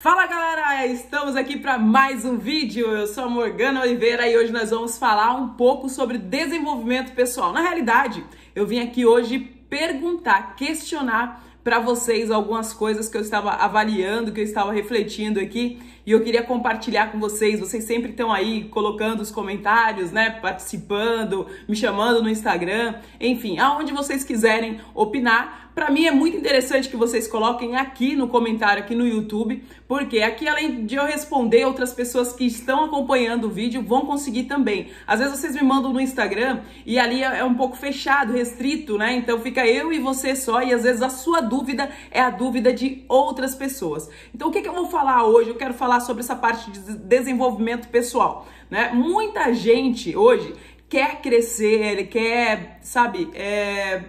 Fala galera, estamos aqui para mais um vídeo. Eu sou a Morgana Oliveira e hoje nós vamos falar um pouco sobre desenvolvimento pessoal. Na realidade, eu vim aqui hoje perguntar, questionar para vocês algumas coisas que eu estava avaliando, que eu estava refletindo aqui e eu queria compartilhar com vocês. Vocês sempre estão aí colocando os comentários, né? Participando, me chamando no Instagram, enfim, aonde vocês quiserem opinar. Para mim é muito interessante que vocês coloquem aqui no comentário, aqui no YouTube, porque aqui além de eu responder, outras pessoas que estão acompanhando o vídeo vão conseguir também. Às vezes vocês me mandam no Instagram e ali é, é um pouco fechado, restrito, né? Então fica eu e você só e às vezes a sua dúvida é a dúvida de outras pessoas. Então o que, que eu vou falar hoje? Eu quero falar falar sobre essa parte de desenvolvimento pessoal, né? Muita gente hoje quer crescer, ele quer, sabe, é,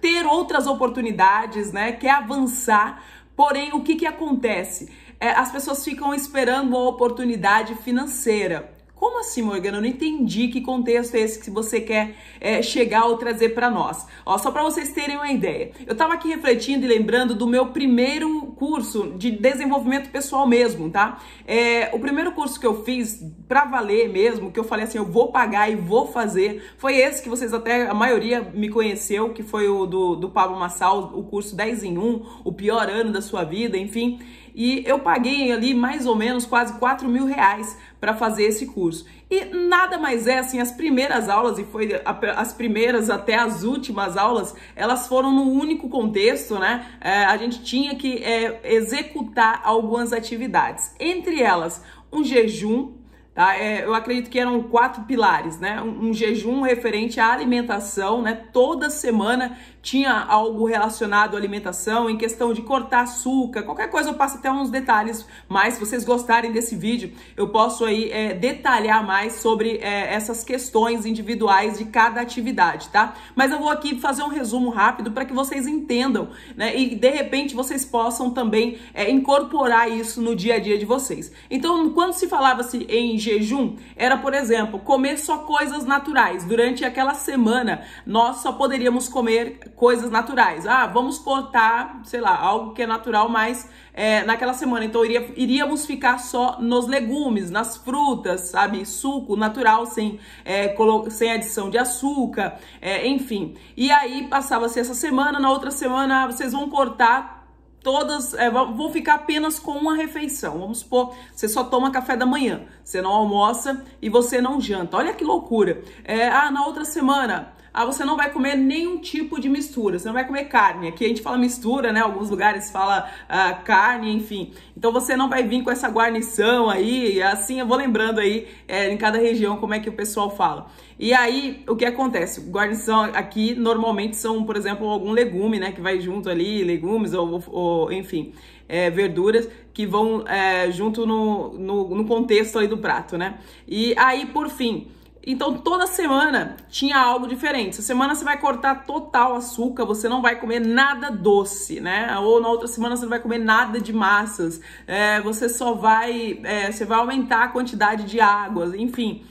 ter outras oportunidades, né? Quer avançar, porém o que que acontece? É, as pessoas ficam esperando uma oportunidade financeira como assim, Morgana? Eu não entendi que contexto é esse que você quer é, chegar ou trazer para nós. Ó, só para vocês terem uma ideia. Eu estava aqui refletindo e lembrando do meu primeiro curso de desenvolvimento pessoal mesmo, tá? É, o primeiro curso que eu fiz para valer mesmo, que eu falei assim, eu vou pagar e vou fazer, foi esse que vocês até, a maioria me conheceu, que foi o do, do Pablo Massal, o curso 10 em 1, o pior ano da sua vida, enfim e eu paguei ali mais ou menos quase 4 mil reais para fazer esse curso. E nada mais é assim, as primeiras aulas, e foi as primeiras até as últimas aulas, elas foram no único contexto, né? É, a gente tinha que é, executar algumas atividades, entre elas um jejum Tá? É, eu acredito que eram quatro pilares, né? Um, um, jejum referente à alimentação, né? Toda semana tinha algo relacionado à alimentação, em questão de cortar açúcar, qualquer coisa eu passo até uns detalhes mais. Se vocês gostarem desse vídeo, eu posso aí é, detalhar mais sobre é, essas questões individuais de cada atividade, tá? Mas eu vou aqui fazer um resumo rápido para que vocês entendam, né? E de repente vocês possam também é, incorporar isso no dia a dia de vocês. Então, quando se falava-se em jejum, era, por exemplo, comer só coisas naturais. Durante aquela semana, nós só poderíamos comer coisas naturais. Ah, vamos cortar, sei lá, algo que é natural, mas é, naquela semana. Então, iria, iríamos ficar só nos legumes, nas frutas, sabe? Suco natural, sem, é, sem adição de açúcar, é, enfim. E aí, passava-se essa semana, na outra semana, ah, vocês vão cortar todas, é, vão ficar apenas com uma refeição. Vamos supor, você só toma café da manhã, você não almoça e você não janta. Olha que loucura. É, ah, na outra semana, ah, você não vai comer nenhum tipo de mistura, você não vai comer carne. Aqui a gente fala mistura, né? Alguns lugares fala ah, carne, enfim. Então você não vai vir com essa guarnição aí, assim eu vou lembrando aí é, em cada região como é que o pessoal fala. E aí, o que acontece? Guarnição aqui normalmente são, por exemplo, algum legume, né? Que vai junto ali, legumes ou, ou enfim, é, verduras que vão é, junto no, no, no contexto aí do prato, né? E aí, por fim. Então toda semana tinha algo diferente. Essa semana você vai cortar total açúcar, você não vai comer nada doce, né? Ou na outra semana você não vai comer nada de massas. É, você só vai, é, você vai aumentar a quantidade de águas, enfim.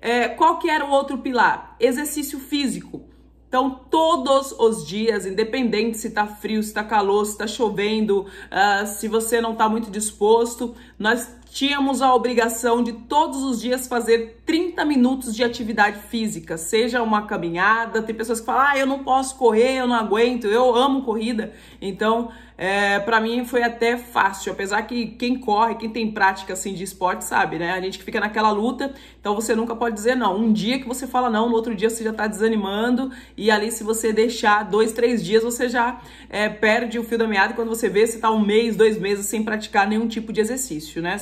É, qual que era o outro pilar? Exercício físico. Então, todos os dias, independente se tá frio, se tá calor, se tá chovendo, uh, se você não tá muito disposto, nós tínhamos a obrigação de todos os dias fazer 30 minutos de atividade física, seja uma caminhada, tem pessoas que falam, ah, eu não posso correr, eu não aguento, eu amo corrida. Então, é, para mim foi até fácil, apesar que quem corre, quem tem prática assim de esporte sabe, né? A gente que fica naquela luta, então você nunca pode dizer não. Um dia que você fala não, no outro dia você já tá desanimando e ali se você deixar dois, três dias você já é, perde o fio da meada quando você vê se tá um mês, dois meses sem praticar nenhum tipo de exercício, né?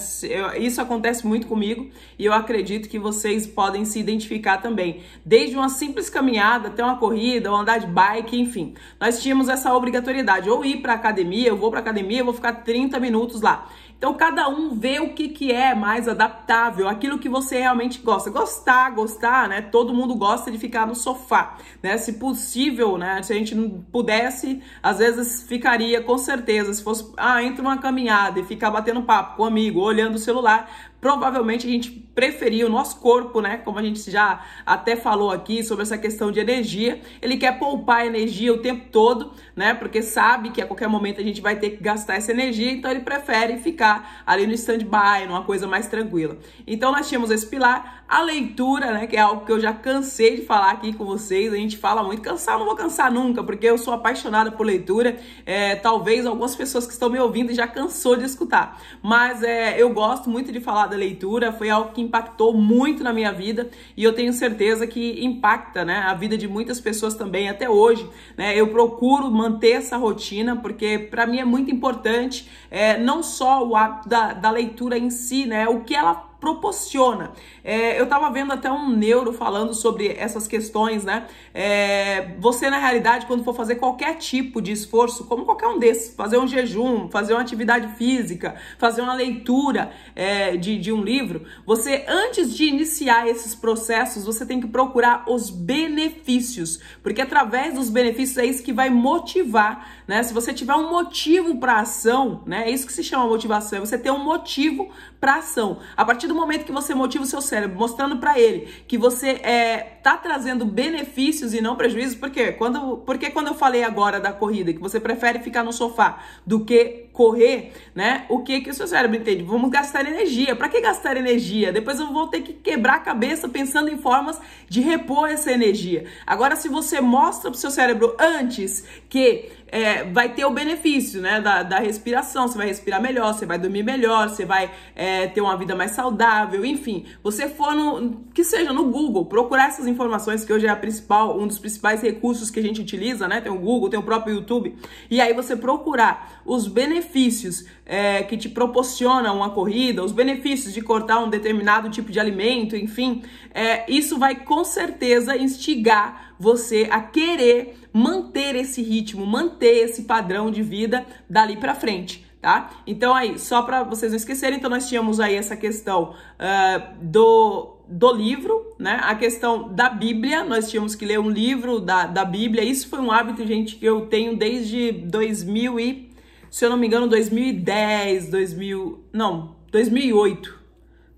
Isso acontece muito comigo e eu acredito que vocês podem se identificar também, desde uma simples caminhada até uma corrida, ou andar de bike, enfim. Nós tínhamos essa obrigatoriedade ou ir para academia academia, eu vou para academia, eu vou ficar 30 minutos lá. Então cada um vê o que, que é mais adaptável, aquilo que você realmente gosta. Gostar, gostar, né? Todo mundo gosta de ficar no sofá, né? Se possível, né? Se a gente não pudesse, às vezes ficaria com certeza. Se fosse, ah, entra uma caminhada e ficar batendo papo com um amigo, olhando o celular, provavelmente a gente preferir, o nosso corpo, né? Como a gente já até falou aqui sobre essa questão de energia, ele quer poupar energia o tempo todo, né? Porque sabe que a qualquer momento a gente vai ter que gastar essa energia, então ele prefere ficar ali no stand-by, numa coisa mais tranquila. Então nós tínhamos esse pilar, a leitura, né? Que é algo que eu já cansei de falar aqui com vocês, a gente fala muito, cansar não vou cansar nunca, porque eu sou apaixonada por leitura, é, talvez algumas pessoas que estão me ouvindo já cansou de escutar, mas é, eu gosto muito de falar da leitura, foi algo que impactou muito na minha vida e eu tenho certeza que impacta, né, a vida de muitas pessoas também até hoje, né? Eu procuro manter essa rotina porque para mim é muito importante, é, não só o hábito da, da leitura em si, né, o que ela proporciona. É, eu tava vendo até um neuro falando sobre essas questões, né? É, você, na realidade, quando for fazer qualquer tipo de esforço, como qualquer um desses, fazer um jejum, fazer uma atividade física, fazer uma leitura é, de, de um livro, você, antes de iniciar esses processos, você tem que procurar os benefícios, porque através dos benefícios é isso que vai motivar, né? Se você tiver um motivo para ação, né? É isso que se chama motivação, é você ter um motivo para ação. A partir do momento que você motiva o seu cérebro, mostrando para ele que você é, tá trazendo benefícios e não prejuízos, porque quando, porque quando eu falei agora da corrida, que você prefere ficar no sofá do que correr, né? O que que o seu cérebro entende? Vamos gastar energia. Para que gastar energia? Depois eu vou ter que quebrar a cabeça pensando em formas de repor essa energia. Agora, se você mostra pro seu cérebro antes que é, vai ter o benefício né, da, da, respiração, você vai respirar melhor, você vai dormir melhor, você vai é, ter uma vida mais saudável, enfim. Você for no, que seja no Google, procurar essas informações que hoje é a principal, um dos principais recursos que a gente utiliza, né? Tem o Google, tem o próprio YouTube, e aí você procurar os benefícios é, que te proporciona uma corrida, os benefícios de cortar um determinado tipo de alimento, enfim, é, isso vai com certeza instigar você a querer manter esse ritmo, manter esse padrão de vida dali para frente. Tá? Então aí, só para vocês não esquecerem, então nós tínhamos aí essa questão uh, do do livro, né? A questão da Bíblia, nós tínhamos que ler um livro da, da Bíblia. Isso foi um hábito, gente, que eu tenho desde 2000 e se eu não me engano, 2010, 2000, não, 2008.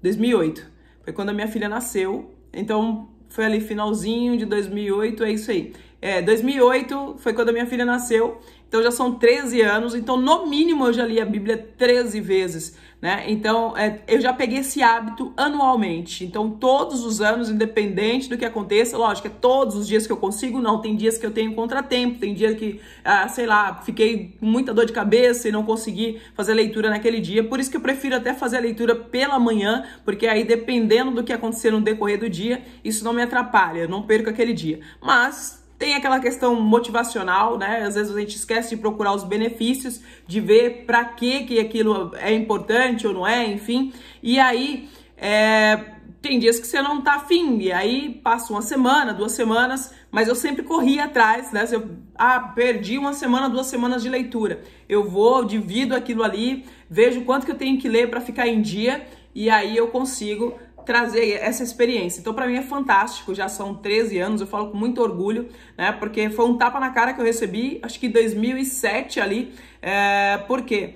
2008 foi quando a minha filha nasceu. Então foi ali finalzinho de 2008, é isso aí. É, 2008 foi quando a minha filha nasceu, então já são 13 anos, então no mínimo eu já li a Bíblia 13 vezes, né? Então é, eu já peguei esse hábito anualmente, então todos os anos, independente do que aconteça, lógico, é todos os dias que eu consigo, não, tem dias que eu tenho contratempo, tem dia que, ah, sei lá, fiquei com muita dor de cabeça e não consegui fazer a leitura naquele dia, por isso que eu prefiro até fazer a leitura pela manhã, porque aí dependendo do que acontecer no decorrer do dia, isso não me atrapalha, eu não perco aquele dia, mas tem aquela questão motivacional, né? Às vezes a gente esquece de procurar os benefícios, de ver para que que aquilo é importante ou não é, enfim. E aí é, tem dias que você não tá afim, e aí passa uma semana, duas semanas, mas eu sempre corri atrás, né? Eu, ah, perdi uma semana, duas semanas de leitura. Eu vou, divido aquilo ali, vejo quanto que eu tenho que ler para ficar em dia, e aí eu consigo trazer essa experiência. Então, para mim é fantástico, já são 13 anos, eu falo com muito orgulho, né? Porque foi um tapa na cara que eu recebi, acho que 2007 ali, é, porque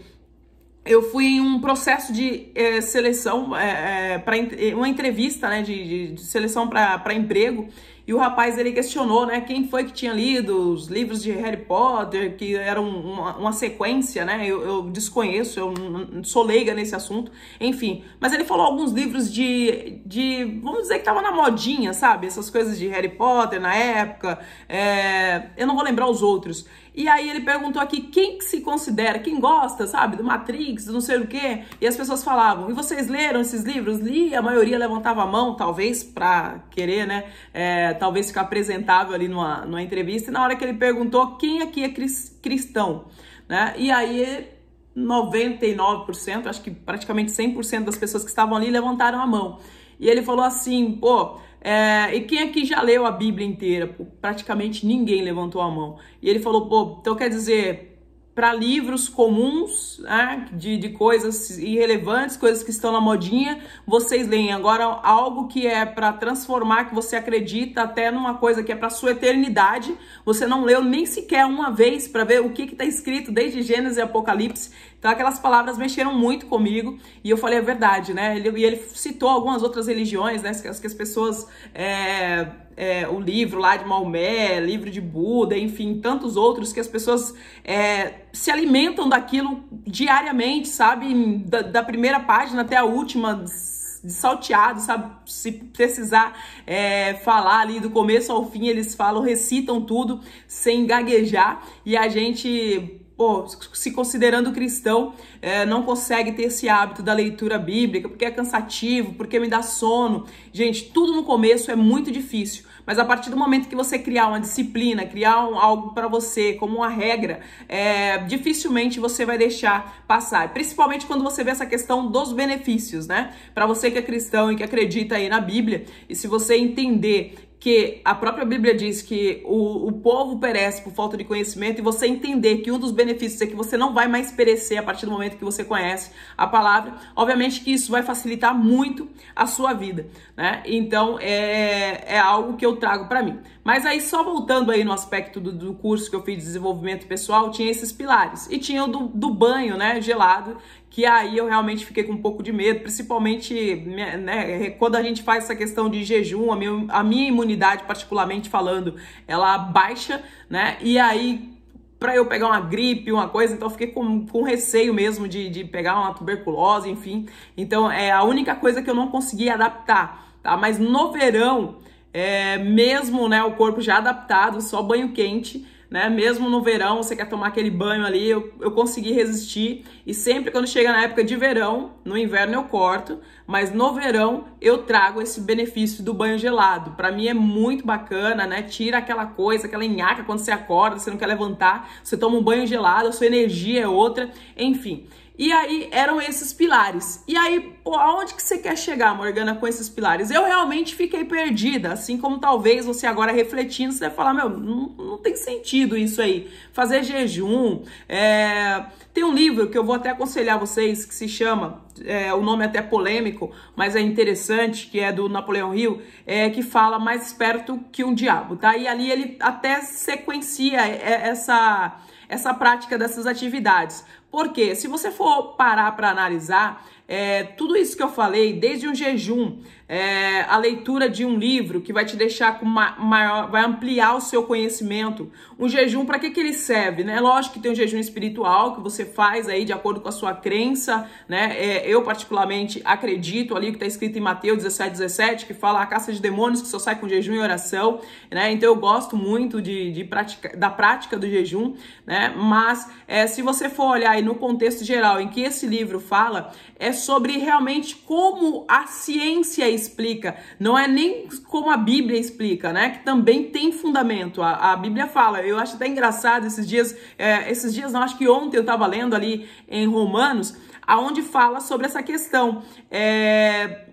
eu fui em um processo de é, seleção, é, é, para uma entrevista né, de, de, de seleção para emprego, e o rapaz ele questionou, né, quem foi que tinha lido os livros de Harry Potter, que eram uma, uma sequência, né? Eu, eu desconheço, eu sou leiga nesse assunto, enfim. Mas ele falou alguns livros de, de vamos dizer que tava na modinha, sabe? Essas coisas de Harry Potter na época. É, eu não vou lembrar os outros. E aí ele perguntou aqui quem que se considera, quem gosta, sabe, do Matrix, do não sei o quê. E as pessoas falavam, e vocês leram esses livros? Li, a maioria levantava a mão, talvez para querer, né, é, talvez ficar apresentável ali numa, numa entrevista. E na hora que ele perguntou quem aqui é cristão, né, e aí 99%, acho que praticamente 100% das pessoas que estavam ali levantaram a mão. E ele falou assim, pô, é, e quem aqui já leu a Bíblia inteira? Praticamente ninguém levantou a mão. E ele falou: pô, então quer dizer, para livros comuns, né, de, de coisas irrelevantes, coisas que estão na modinha, vocês leem. Agora, algo que é para transformar, que você acredita até numa coisa que é para sua eternidade, você não leu nem sequer uma vez para ver o que está escrito desde Gênesis e Apocalipse. Então, aquelas palavras mexeram muito comigo e eu falei a é verdade, né? Ele, e ele citou algumas outras religiões, né? Que, que as pessoas. É, é, o livro lá de Maomé, livro de Buda, enfim, tantos outros que as pessoas é, se alimentam daquilo diariamente, sabe? Da, da, primeira página até a última, salteado, sabe? Se precisar é, falar ali do começo ao fim, eles falam, recitam tudo sem gaguejar e a gente pô, se considerando cristão, é, não consegue ter esse hábito da leitura bíblica, porque é cansativo, porque me dá sono. Gente, tudo no começo é muito difícil, mas a partir do momento que você criar uma disciplina, criar um, algo para você, como uma regra, é, dificilmente você vai deixar passar. Principalmente quando você vê essa questão dos benefícios, né? Para você que é cristão e que acredita aí na Bíblia, e se você entender que a própria Bíblia diz que o, o povo perece por falta de conhecimento e você entender que um dos benefícios é que você não vai mais perecer a partir do momento que você conhece a palavra, obviamente que isso vai facilitar muito a sua vida, né? Então é, é algo que eu trago para mim. Mas aí só voltando aí no aspecto do, do, curso que eu fiz de desenvolvimento pessoal, tinha esses pilares e tinha o do, do banho, né, gelado, que aí eu realmente fiquei com um pouco de medo, principalmente né, quando a gente faz essa questão de jejum, a minha, a minha imunidade, particularmente falando, ela baixa, né? E aí para eu pegar uma gripe, uma coisa, então eu fiquei com, com receio mesmo de, de pegar uma tuberculose, enfim. Então é a única coisa que eu não consegui adaptar, tá? Mas no verão, é, mesmo né, o corpo já adaptado, só banho quente, né? Mesmo no verão, você quer tomar aquele banho ali, eu, eu consegui resistir. E sempre quando chega na época de verão, no inverno eu corto, mas no verão eu trago esse benefício do banho gelado. Para mim é muito bacana, né? Tira aquela coisa, aquela nhaca quando você acorda, você não quer levantar, você toma um banho gelado, a sua energia é outra, enfim. E aí eram esses pilares. E aí, aonde que você quer chegar, Morgana, com esses pilares? Eu realmente fiquei perdida, assim como talvez você agora refletindo, você vai falar, meu, não, não tem sentido isso aí. Fazer jejum. É... Tem um livro que eu vou até aconselhar vocês, que se chama, é, o nome é até polêmico, mas é interessante, que é do Napoleão Hill, é, que fala mais esperto que um diabo, tá? E ali ele até sequencia é, essa essa prática dessas atividades. Porque se você for parar para analisar, é, tudo isso que eu falei, desde um jejum, é, a leitura de um livro que vai te deixar com uma, maior, vai ampliar o seu conhecimento. Um jejum, para que, que ele serve? Né? Lógico que tem um jejum espiritual que você faz aí de acordo com a sua crença, né? É, eu, particularmente, acredito ali que está escrito em Mateus 17, 17, que fala a caça de demônios que só sai com jejum e oração, né? Então eu gosto muito de, de prática, da prática do jejum, né? Mas é, se você for olhar aí no contexto geral em que esse livro fala, é sobre realmente como a ciência explica, não é nem como a Bíblia explica, né? Que também tem fundamento. A, a Bíblia fala, eu acho até engraçado esses dias, é, esses dias não, acho que ontem eu estava lendo ali em Romanos, aonde fala sobre essa questão. É,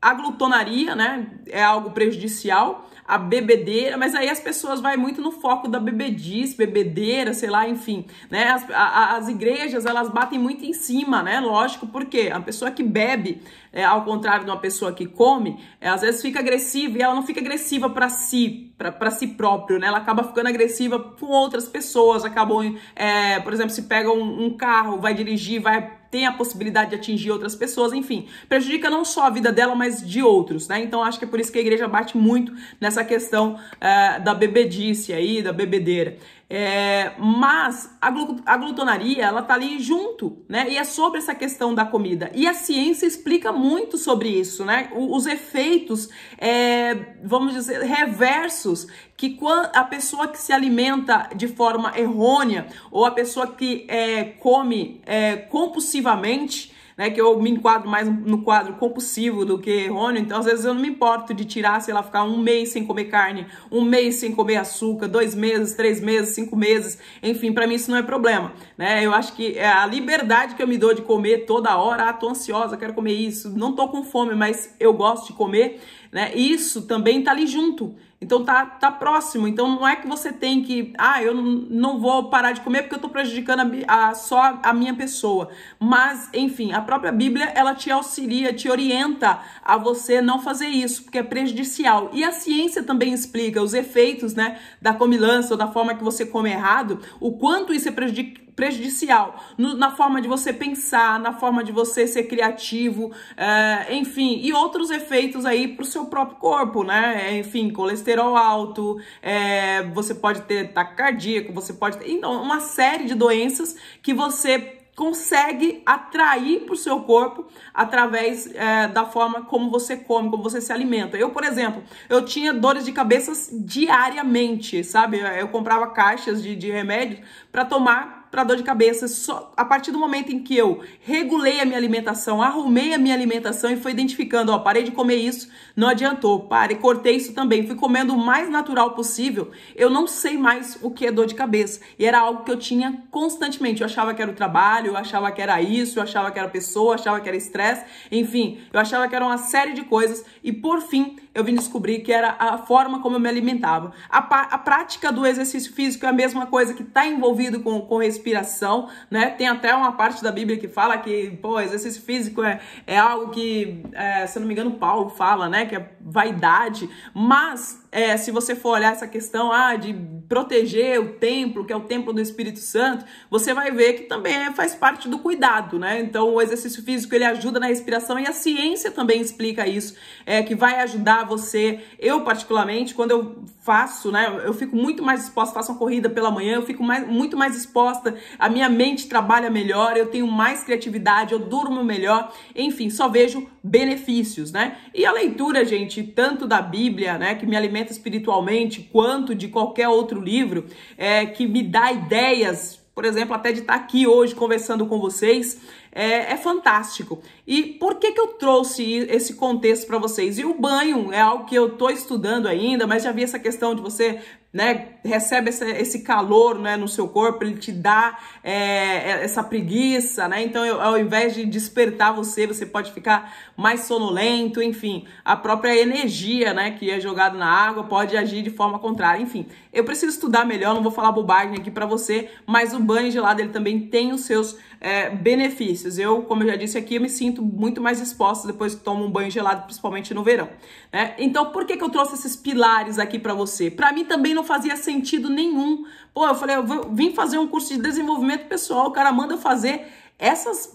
a glutonaria, né, é algo prejudicial, a bebedeira, mas aí as pessoas vai muito no foco da bebediz, bebedeira, sei lá, enfim, né? As, a, as igrejas, elas batem muito em cima, né? Lógico, porque a pessoa que bebe, é, ao contrário de uma pessoa que come, é, às vezes fica agressiva e ela não fica agressiva para si, para si próprio, né? Ela acaba ficando agressiva com outras pessoas, acabam, é, por exemplo, se pega um, um carro, vai dirigir, vai tem a possibilidade de atingir outras pessoas, enfim, prejudica não só a vida dela, mas de outros, né? Então acho que é por isso que a igreja bate muito nessa questão uh, da bebedice aí, da bebedeira. É, mas a, glu a glutonaria, ela tá ali junto, né? E é sobre essa questão da comida. E a ciência explica muito sobre isso, né? O, os efeitos, é, vamos dizer, reversos que a pessoa que se alimenta de forma errônea ou a pessoa que é, come é, compulsivamente né? Que eu me enquadro mais no quadro compulsivo do que errôneo, então às vezes eu não me importo de tirar, sei lá, ficar um mês sem comer carne, um mês sem comer açúcar, dois meses, três meses, cinco meses, enfim, para mim isso não é problema, né? Eu acho que é a liberdade que eu me dou de comer toda hora, ah, tô ansiosa, quero comer isso, não tô com fome, mas eu gosto de comer, né? Isso também tá ali junto. Então tá, tá próximo. Então não é que você tem que, ah, eu não vou parar de comer porque eu tô prejudicando a, a, só a minha pessoa. Mas, enfim, a própria Bíblia, ela te auxilia, te orienta a você não fazer isso, porque é prejudicial. E a ciência também explica os efeitos, né, da comilança ou da forma que você come errado, o quanto isso é prejudicial prejudicial no, na forma de você pensar, na forma de você ser criativo, é, enfim, e outros efeitos aí para o seu próprio corpo, né? É, enfim, colesterol alto, é, você pode ter cardíaco, você pode ter. Então, uma série de doenças que você consegue atrair para o seu corpo através é, da forma como você come, como você se alimenta. Eu, por exemplo, eu tinha dores de cabeça diariamente, sabe? Eu comprava caixas de, de remédios para tomar para dor de cabeça. Só a partir do momento em que eu regulei a minha alimentação, arrumei a minha alimentação e fui identificando, ó, parei de comer isso, não adiantou, parei cortei isso também, fui comendo o mais natural possível, eu não sei mais o que é dor de cabeça. E era algo que eu tinha constantemente. Eu achava que era o trabalho, eu achava que era isso, eu achava que era pessoa, eu achava que era estresse, enfim, eu achava que era uma série de coisas e por fim eu vim descobrir que era a forma como eu me alimentava. A, a prática do exercício físico é a mesma coisa que está envolvido com, com respiração, né? Tem até uma parte da Bíblia que fala que, pô, exercício físico é, é algo que, é, se eu não me engano, Paulo fala, né? Que é vaidade, mas é, se você for olhar essa questão ah, de proteger o templo, que é o templo do Espírito Santo, você vai ver que também é, faz parte do cuidado, né? Então o exercício físico ele ajuda na respiração e a ciência também explica isso, é, que vai ajudar você. Eu, particularmente, quando eu faço, né? Eu fico muito mais exposta faço uma corrida pela manhã, eu fico mais, muito mais exposta a minha mente trabalha melhor, eu tenho mais criatividade, eu durmo melhor, enfim, só vejo benefícios, né? E a leitura, gente, tanto da Bíblia, né, que me alimenta espiritualmente, quanto de qualquer outro livro, é, que me dá ideias, por exemplo, até de estar aqui hoje conversando com vocês, é, é fantástico. E por que, que eu trouxe esse contexto para vocês? E o banho é algo que eu estou estudando ainda, mas já vi essa questão de você né, recebe esse, esse, calor né, no seu corpo, ele te dá é, é, essa preguiça, né? Então, eu, ao invés de despertar você, você pode ficar mais sonolento, enfim. A própria energia né, que é jogada na água pode agir de forma contrária. Enfim, eu preciso estudar melhor, não vou falar bobagem aqui para você, mas o banho gelado ele também tem os seus é, benefícios. Eu, como eu já disse aqui, eu me sinto muito mais exposta depois que tomo um banho gelado, principalmente no verão. Né? Então, por que, que eu trouxe esses pilares aqui para você? Para mim também não fazia sentido nenhum. Pô, eu falei, eu vim fazer um curso de desenvolvimento pessoal, o cara manda eu fazer essas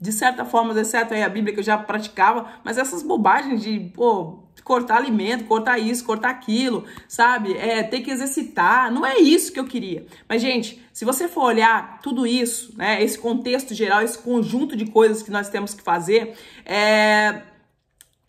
de certa forma, exceto aí a Bíblia que eu já praticava, mas essas bobagens de, pô, cortar alimento, cortar isso, cortar aquilo, sabe? É, ter que exercitar, não é isso que eu queria. Mas gente, se você for olhar tudo isso, né, esse contexto geral, esse conjunto de coisas que nós temos que fazer, é,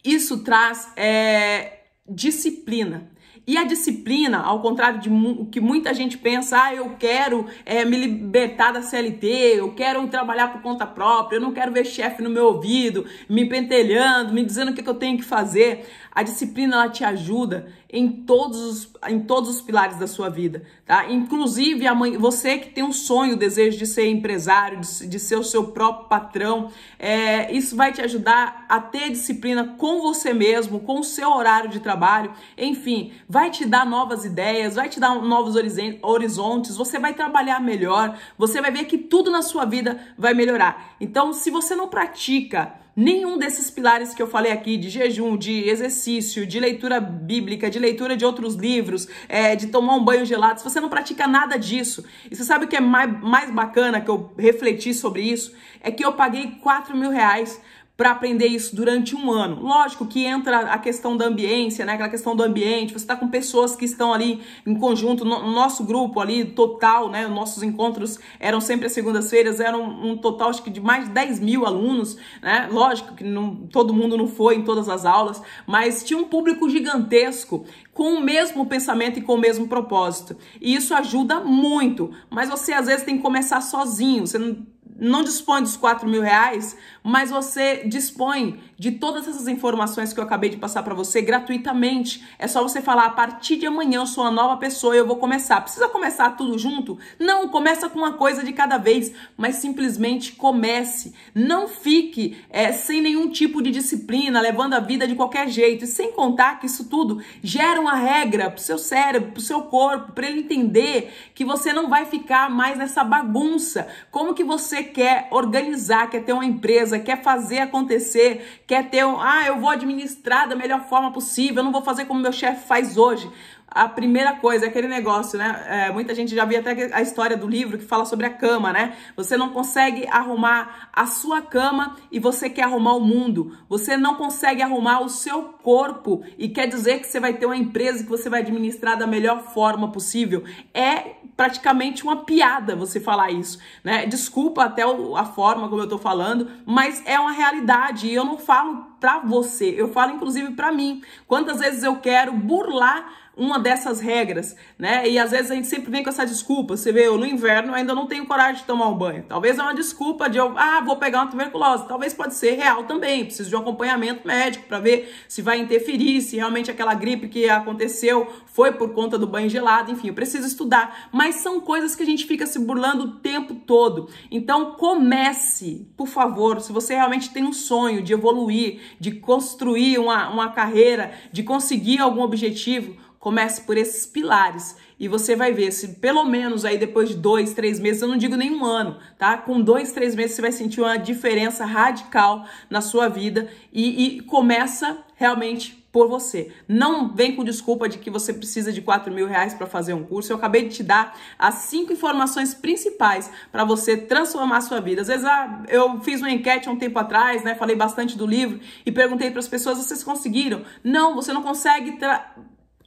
isso traz é, disciplina. E a disciplina, ao contrário de o que muita gente pensa, ah, eu quero é, me libertar da CLT, eu quero trabalhar por conta própria, eu não quero ver chefe no meu ouvido, me pentelhando, me dizendo o que, que eu tenho que fazer. A disciplina ela te ajuda em todos os, em todos os pilares da sua vida, tá? Inclusive a mãe, você que tem um sonho, desejo de ser empresário, de, de ser o seu próprio patrão, é, isso vai te ajudar a ter disciplina com você mesmo, com o seu horário de trabalho, enfim, vai te dar novas ideias, vai te dar novos horizontes, você vai trabalhar melhor, você vai ver que tudo na sua vida vai melhorar. Então, se você não pratica nenhum desses pilares que eu falei aqui, de jejum, de exercício, de leitura bíblica, de leitura de outros livros, é, de tomar um banho gelado, se você não pratica nada disso, e você sabe o que é mais, mais bacana que eu refleti sobre isso? É que eu paguei 4 mil reais para aprender isso durante um ano. Lógico que entra a questão da ambiência, né? Aquela questão do ambiente, você está com pessoas que estão ali em conjunto, no nosso grupo ali, total, né? Nossos encontros eram sempre as segundas-feiras, eram um total, acho que de mais de 10 mil alunos, né? Lógico que não, todo mundo não foi em todas as aulas, mas tinha um público gigantesco com o mesmo pensamento e com o mesmo propósito. E isso ajuda muito, mas você às vezes tem que começar sozinho, você não não dispõe dos 4 mil reais, mas você dispõe de todas essas informações que eu acabei de passar para você gratuitamente. É só você falar, a partir de amanhã eu sou uma nova pessoa e eu vou começar. Precisa começar tudo junto? Não, começa com uma coisa de cada vez, mas simplesmente comece. Não fique é, sem nenhum tipo de disciplina, levando a vida de qualquer jeito. E sem contar que isso tudo gera uma regra para o seu cérebro, para o seu corpo, para ele entender que você não vai ficar mais nessa bagunça. Como que você quer organizar, quer ter uma empresa, quer fazer acontecer, quer ter, ah, eu vou administrar da melhor forma possível, eu não vou fazer como meu chefe faz hoje a primeira coisa, aquele negócio, né? É, muita gente já viu até a história do livro que fala sobre a cama, né? Você não consegue arrumar a sua cama e você quer arrumar o mundo. Você não consegue arrumar o seu corpo e quer dizer que você vai ter uma empresa que você vai administrar da melhor forma possível. É praticamente uma piada você falar isso, né? Desculpa até a forma como eu tô falando, mas é uma realidade e eu não falo pra você, eu falo inclusive pra mim. Quantas vezes eu quero burlar uma dessas regras, né? E às vezes a gente sempre vem com essa desculpa. Você vê, eu no inverno ainda não tenho coragem de tomar um banho. Talvez é uma desculpa de eu, ah, vou pegar uma tuberculose. Talvez pode ser real também. Preciso de um acompanhamento médico para ver se vai interferir, se realmente aquela gripe que aconteceu foi por conta do banho gelado. Enfim, eu preciso estudar. Mas são coisas que a gente fica se burlando o tempo todo. Então comece, por favor, se você realmente tem um sonho de evoluir, de construir uma, uma carreira, de conseguir algum objetivo, Comece por esses pilares e você vai ver se pelo menos aí depois de dois, três meses, eu não digo nem um ano, tá? Com dois, três meses você vai sentir uma diferença radical na sua vida e, e começa realmente por você. Não vem com desculpa de que você precisa de quatro mil reais para fazer um curso. Eu acabei de te dar as cinco informações principais para você transformar a sua vida. Às vezes ah, eu fiz uma enquete há um tempo atrás, né? Falei bastante do livro e perguntei para as pessoas: vocês conseguiram? Não, você não consegue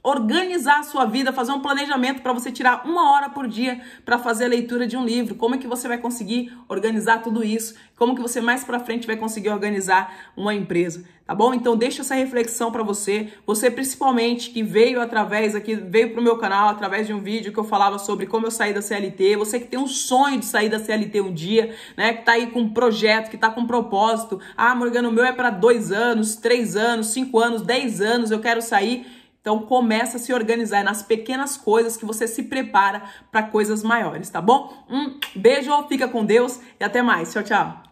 organizar a sua vida, fazer um planejamento para você tirar uma hora por dia para fazer a leitura de um livro. Como é que você vai conseguir organizar tudo isso? Como que você mais para frente vai conseguir organizar uma empresa? Tá bom? Então deixa essa reflexão para você. Você principalmente que veio através aqui, veio pro meu canal através de um vídeo que eu falava sobre como eu saí da CLT, você que tem um sonho de sair da CLT um dia, né, que tá aí com um projeto, que tá com um propósito. Ah, Morgano, o meu é para dois anos, três anos, cinco anos, dez anos, eu quero sair então começa a se organizar nas pequenas coisas que você se prepara para coisas maiores, tá bom? Um beijo, fica com Deus e até mais. Tchau, tchau.